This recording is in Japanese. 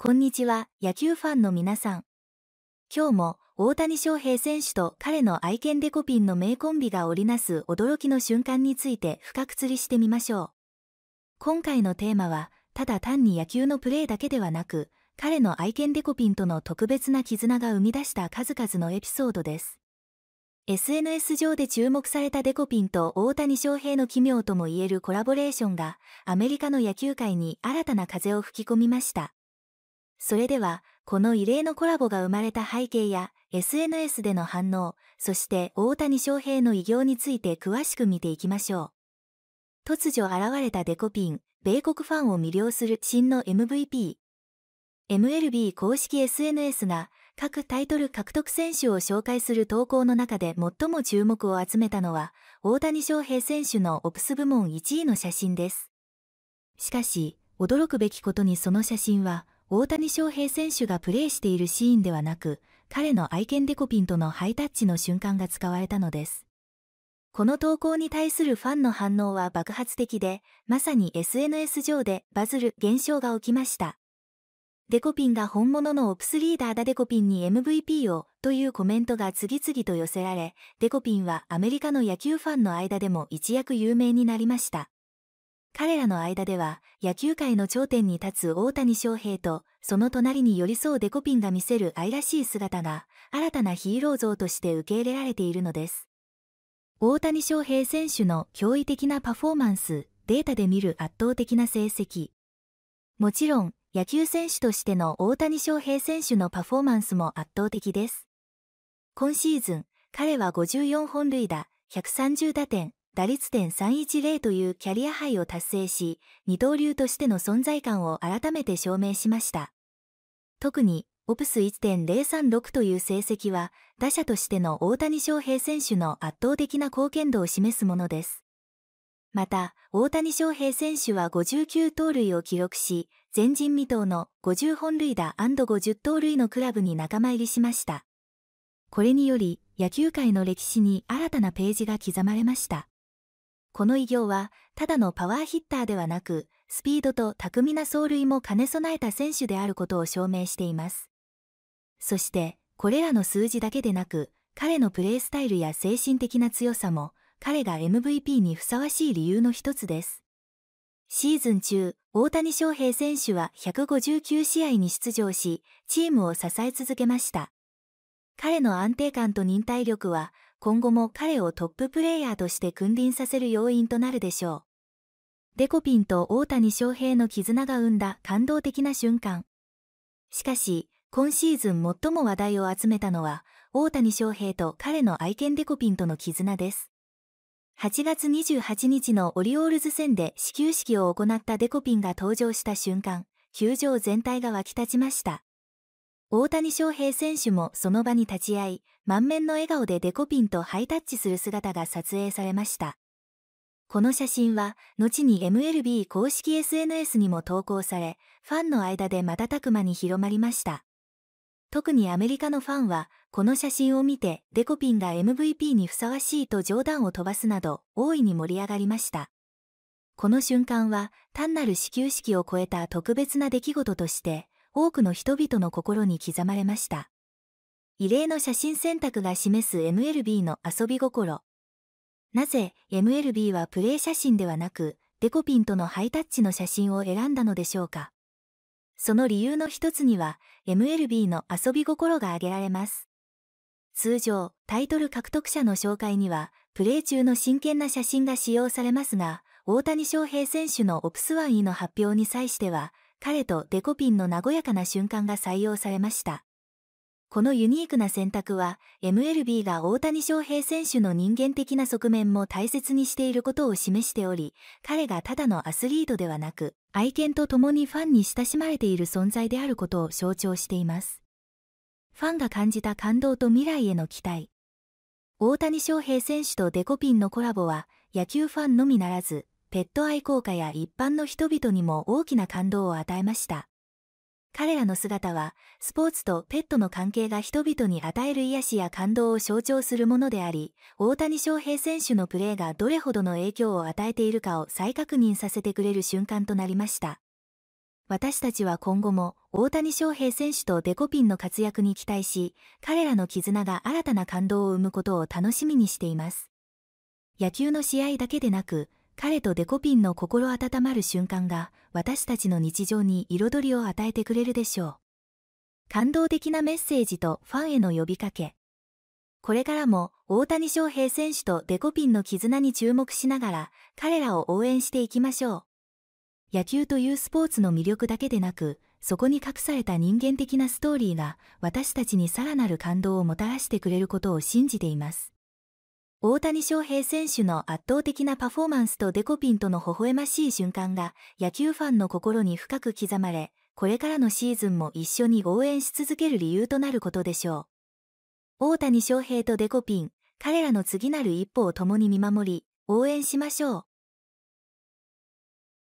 こんにちは、野球ファンの皆さん。今日も大谷翔平選手と彼の愛犬デコピンの名コンビが織りなす驚きの瞬間について深く釣りしてみましょう。今回のテーマは、ただ単に野球のプレーだけではなく、彼の愛犬デコピンとの特別な絆が生み出した数々のエピソードです。SNS 上で注目されたデコピンと大谷翔平の奇妙ともいえるコラボレーションが、アメリカの野球界に新たな風を吹き込みました。それでは、この異例のコラボが生まれた背景や、SNS での反応、そして大谷翔平の偉業について詳しく見ていきましょう。突如現れたデコピン、米国ファンを魅了する真の MVP。MLB 公式 SNS が各タイトル獲得選手を紹介する投稿の中で最も注目を集めたのは、大谷翔平選手のオプス部門1位の写真です。しかし、驚くべきことにその写真は、大谷翔平選手がプレーしているシーンではなく、彼の愛犬デコピンとのハイタッチの瞬間が使われたのです。この投稿に対するファンの反応は爆発的で、まさに SNS 上でバズる現象が起きました。デコピンが本物のオプスリーダーだデコピンに MVP をというコメントが次々と寄せられ、デコピンはアメリカの野球ファンの間でも一躍有名になりました。彼らの間では野球界の頂点に立つ大谷翔平とその隣に寄り添うデコピンが見せる愛らしい姿が新たなヒーロー像として受け入れられているのです大谷翔平選手の驚異的なパフォーマンスデータで見る圧倒的な成績もちろん野球選手としての大谷翔平選手のパフォーマンスも圧倒的です今シーズン彼は54本塁打130打点打率点310というキャリアハイを達成し、二刀流としての存在感を改めて証明しました。特に、オプス1.036という成績は、打者としての大谷翔平選手の圧倒的な貢献度を示すものです。また、大谷翔平選手は59盗塁を記録し、前人未到の50本塁打 &50 盗塁のクラブに仲間入りしました。これにより、野球界の歴史に新たなページが刻まれました。この偉業は、ただのパワーヒッターではなく、スピードと巧みな走塁も兼ね備えた選手であることを証明しています。そして、これらの数字だけでなく、彼のプレースタイルや精神的な強さも、彼が MVP にふさわしい理由の一つです。シーズン中、大谷翔平選手は159試合に出場し、チームを支え続けました。彼の安定感と忍耐力は、今後も彼をトッププレーヤーとして君臨させる要因となるでしょう。デコピンと大谷翔平の絆が生んだ感動的な瞬間。しかし、今シーズン最も話題を集めたのは、大谷翔平と彼の愛犬デコピンとの絆です。8月28日のオリオールズ戦で始球式を行ったデコピンが登場した瞬間、球場全体が沸き立ちました。大谷翔平選手もその場に立ち会い、満面の笑顔でデコピンとハイタッチする姿が撮影されました。この写真は、後に MLB 公式 SNS にも投稿され、ファンの間で瞬く間に広まりました。特にアメリカのファンは、この写真を見て、デコピンが MVP にふさわしいと冗談を飛ばすなど、大いに盛り上がりました。この瞬間は、単なる始球式を超えた特別な出来事として、多くの人々の心に刻まれました。異例の写真選択が示す MLB の遊び心。なぜ MLB はプレー写真ではなく、デコピンとのハイタッチの写真を選んだのでしょうか。その理由の一つには、MLB の遊び心が挙げられます。通常、タイトル獲得者の紹介には、プレー中の真剣な写真が使用されますが、大谷翔平選手のオプスワンイの発表に際しては、彼とデコピンの和やかな瞬間が採用されました。このユニークな選択は、MLB が大谷翔平選手の人間的な側面も大切にしていることを示しており、彼がただのアスリートではなく、愛犬と共にファンに親しまれている存在であることを象徴しています。ファンが感じた感動と未来への期待。大谷翔平選手とデコピンのコラボは、野球ファンのみならず、ペット愛好家や一般の人々にも大きな感動を与えました。彼らの姿は、スポーツとペットの関係が人々に与える癒しや感動を象徴するものであり、大谷翔平選手のプレーがどれほどの影響を与えているかを再確認させてくれる瞬間となりました。私たちは今後も大谷翔平選手とデコピンの活躍に期待し、彼らの絆が新たな感動を生むことを楽しみにしています。野球の試合だけでなく、彼とデコピンの心温まる瞬間が私たちの日常に彩りを与えてくれるでしょう。感動的なメッセージとファンへの呼びかけ。これからも大谷翔平選手とデコピンの絆に注目しながら彼らを応援していきましょう。野球というスポーツの魅力だけでなく、そこに隠された人間的なストーリーが私たちにさらなる感動をもたらしてくれることを信じています。大谷翔平選手の圧倒的なパフォーマンスとデコピンとの微笑ましい瞬間が野球ファンの心に深く刻まれ、これからのシーズンも一緒に応援し続ける理由となることでしょう。大谷翔平とデコピン、彼らの次なる一歩を共に見守り、応援しましょう。